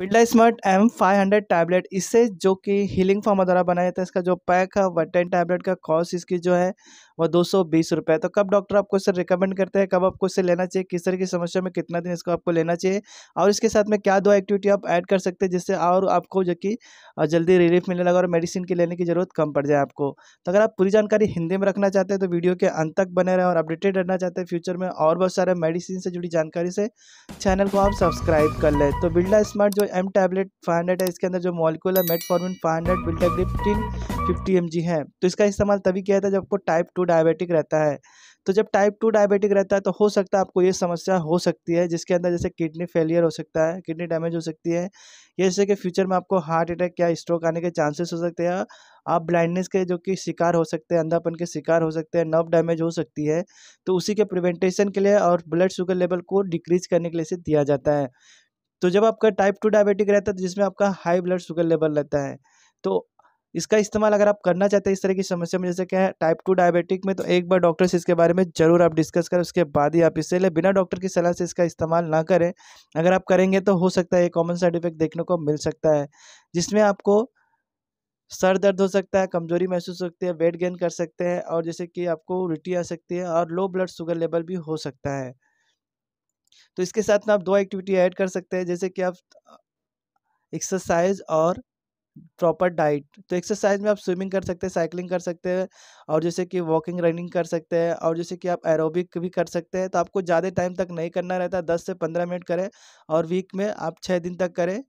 बिल्डा smart M five hundred tablet इससे जो कि हीलिंग फार्मा द्वारा बनाया जाता है इसका जो पैक है वन टेन टैबलेट का कॉस्ट इसकी जो है वह दो सौ बीस रुपये तो कब डॉक्टर आपको इसे रिकमेंड करते हैं कब आपको इसे लेना चाहिए किस तरह की समस्या में कितना दिन इसको आपको लेना चाहिए और इसके साथ में क्या दो एक्टिविटी आप ऐड कर सकते हैं जिससे और आपको जो कि जल्दी रिलीफ मिलने लगा और मेडिसिन की लेने की ज़रूरत कम पड़ जाए आपको तो अगर आप पूरी जानकारी हिंदी में रखना चाहते हैं तो वीडियो के अंत तक बने रहें और अपडेटेड रहना चाहते हैं फ्यूचर में और बहुत सारे मेडिसिन से जुड़ी जानकारी से चैनल को आप सब्सक्राइब कर लें तो बिल्डा स्मार्ट जो एम टैबलेट फाइव है इसके अंदर जो molecular met metformin five hundred बिल्डा ग्रिफ्टीन फिफ्टी एम हाँ। है तो इसका इस्तेमाल तभी किया जाता है जब आपको टाइप टू डायबिटिक रहता है तो जब टाइप टू डायबिटिक रहता है तो हो सकता है आपको ये समस्या हो सकती है जिसके अंदर जैसे किडनी फेलियर हो सकता है किडनी डैमेज हो सकती है या जैसे कि फ्यूचर में आपको हार्ट अटैक या स्ट्रोक आने के चांसेस हो सकते हैं आप ब्लाइंडनेस के जो कि शिकार हो सकते हैं अंधापन के शिकार हो सकते हैं नर्व डैमेज हो सकती है तो उसी के प्रिवेंटेशन के लिए और ब्लड शुगर लेवल को डिक्रीज करने के लिए इसे दिया जाता है तो जब आपका टाइप टू डायबिटिक रहता है जिसमें आपका हाई ब्लड शुगर लेवल रहता है तो इसका इस्तेमाल अगर आप करना चाहते हैं इस तरह की समस्या में जैसे क्या है टाइप टू डायबिटिक में तो एक बार डॉक्टर से इसके बारे में ज़रूर आप डिस्कस करें उसके बाद ही आप इससे ले बिना डॉक्टर की सलाह से इसका इस्तेमाल ना करें अगर आप करेंगे तो हो सकता है कॉमन साइड इफेक्ट देखने को मिल सकता है जिसमें आपको सर दर्द हो सकता है कमजोरी महसूस हो सकती है वेट गेन कर सकते हैं और जैसे कि आपको उल्टी आ सकती है और लो ब्लड शुगर लेवल भी हो सकता है तो इसके साथ में आप दो एक्टिविटी ऐड कर सकते हैं जैसे कि आप एक्सरसाइज और प्रॉपर डाइट तो एक्सरसाइज में आप स्विमिंग कर सकते हैं साइकिलिंग कर सकते हैं और जैसे कि वॉकिंग रनिंग कर सकते हैं और जैसे कि आप एरोबिक भी कर सकते हैं तो आपको ज़्यादा टाइम तक नहीं करना रहता दस से पंद्रह मिनट करें और वीक में आप छः दिन तक करें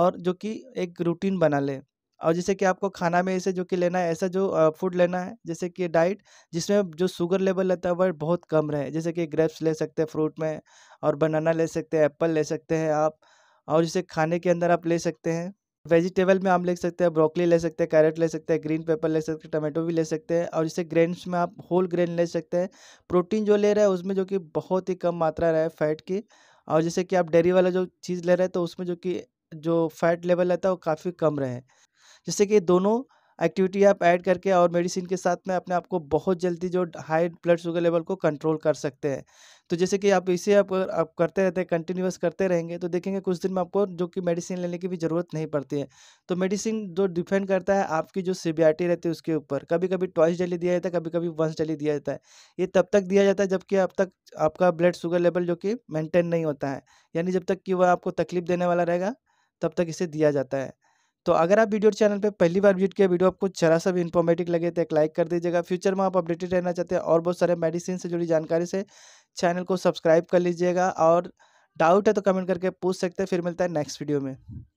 और जो कि एक रूटीन बना लें और जैसे कि आपको खाना में ऐसे जो कि लेना है ऐसा जो फूड लेना है जैसे कि डाइट जिसमें जो शुगर लेवल रहता है वह बहुत कम रहे जैसे कि ग्रेप्स ले सकते हैं फ्रूट में और बनाना ले सकते हैं एप्पल ले सकते हैं आप और जैसे खाने के अंदर आप ले सकते हैं वेजिटेबल में आम ले सकते हैं ब्रोकली ले सकते हैं कैरेट ले सकते हैं ग्रीन पेपर ले सकते हैं टमाटो भी ले सकते हैं और इसे ग्रेन्स में आप होल ग्रेन ले सकते हैं प्रोटीन जो ले रहे हैं उसमें जो कि बहुत ही कम मात्रा रहे फैट की और जैसे कि आप डेयरी वाला जो चीज़ ले रहे हैं तो उसमें जो कि जो फैट लेवल रहता है वो काफ़ी कम रहे जैसे कि दोनों एक्टिविटी आप ऐड करके और मेडिसिन के साथ में अपने आप को बहुत जल्दी जो हाई ब्लड शुगर लेवल को कंट्रोल कर सकते हैं तो जैसे कि आप इसे आप, आप करते रहते हैं कंटिन्यूस करते रहेंगे तो देखेंगे कुछ दिन में आपको जो कि मेडिसिन लेने की भी ज़रूरत नहीं पड़ती है तो मेडिसिन जो डिपेंड करता है आपकी जो सीबीआरटी रहती है उसके ऊपर कभी कभी ट्वाइस डेली दिया जाता है कभी कभी वंस डेली दिया जाता है ये तब तक दिया जाता है जबकि अब तक आपका ब्लड शुगर लेवल जो कि मेनटेन नहीं होता है यानी जब तक कि वह आपको तकलीफ देने वाला रहेगा तब तक इसे दिया जाता है तो अगर आप वीडियो चैनल पर पहली बार विजिट किया वीडियो आपको जरा सा भी इन्फॉर्मेटिव लगे तो एक लाइक कर दीजिएगा फ्यूचर में आप अपडेटेड रहना चाहते हैं और बहुत सारे मेडिसिन से जुड़ी जानकारी से चैनल को सब्सक्राइब कर लीजिएगा और डाउट है तो कमेंट करके पूछ सकते हैं फिर मिलता है नेक्स्ट वीडियो में